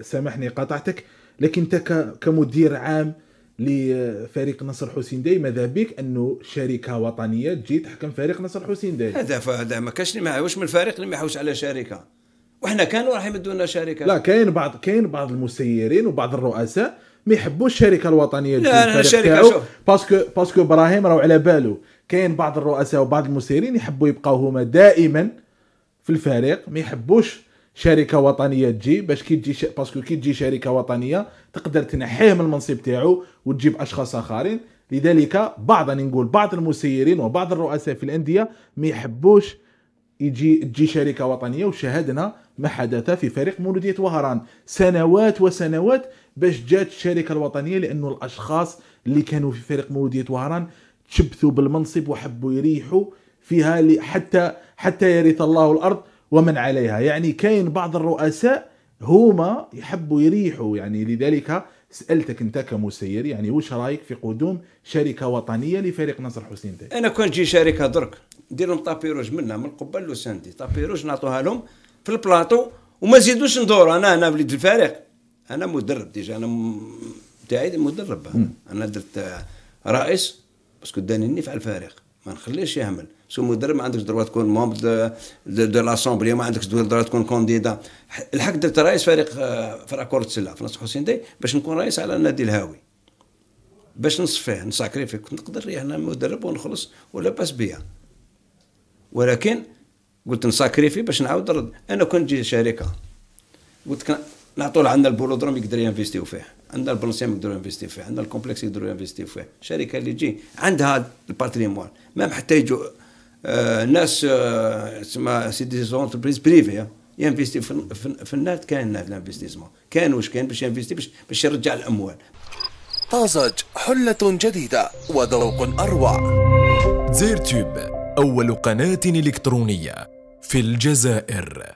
سامحني قطعتك لكن انت كمدير عام لفريق نصر حسين داي ماذا بك انه شركه وطنيه تجي تحكم فريق نصر حسين داي هذا هذا ما كاش ما واش من الفريق اللي ما يحوش على شركه وحنا كانوا راح يمدونا شركه لا كاين بعض كاين بعض المسيرين وبعض الرؤساء ما يحبوش الشركه الوطنيه لا لا الشركه باسكو باسكو ابراهيم راهو على بالو كاين بعض الرؤساء وبعض المسيرين يحبوا يبقاو هما دائما في الفريق ما يحبوش شركه وطنيه تجي باش كي تجي ش... باسكو كي تجي شركه وطنيه تقدر تنحيه من المنصب تاعو وتجيب اشخاص اخرين لذلك بعض أنا نقول بعض المسيرين وبعض الرؤساء في الانديه ما يحبوش يجي تجي شركه وطنيه وشاهدنا ما حدث في فريق مولوديه وهران سنوات وسنوات باش جات الشركه الوطنيه لانه الاشخاص اللي كانوا في فريق مولوديه وهران تشبثوا بالمنصب وحبوا يريحوا فيها حتى حتى يرث الله الارض ومن عليها يعني كاين بعض الرؤساء هما يحبوا يريحوا يعني لذلك سالتك انت كمسير يعني واش رايك في قدوم شركه وطنيه لفريق نصر حسين داك انا كون تجي شركه درك ندير لهم طابيروج منها من القبه لوساندي طابيروج نعطوها لهم في البلاطو وما نزيدوش ندور انا انا وليد الفريق انا مدرب ديجا انا تاعي مدرب انا درت رئيس باسكو داني النيف على الفريق ما نخليش يهمل سو مدرب ما عندكش دروا تكون مومب دو, لاسومبلي ما عندكش دروا تكون كونديدا الحق درت رئيس فريق آه، فريق كره السله في نصر حسين داي باش نكون رئيس على النادي الهاوي باش نصفيه نساكريفي كنت نقدر ريح انا مدرب ونخلص ولا باس بيا ولكن قلت نساكريفي باش نعاود نرد انا كنت جي شركه قلت نعطوا عندنا البولودروم يقدر ينفيستيو فيه عندنا البلونسيام يقدروا ينفيستيو فيه عندنا الكومبلكس يقدروا ينفيستيو فيه الشركه اللي تجي عندها الباتريمون مام حتى يجوا آه، ناس تسمى آه، سي دي زونتربريز بريفي آه، ينفيستي في النات كاين الانفستيسمون كاين واش كاين باش ينفيستي باش باش يرجع الاموال طازج حلة جديدة وذوق أروع زير تيوب أول قناة إلكترونية في الجزائر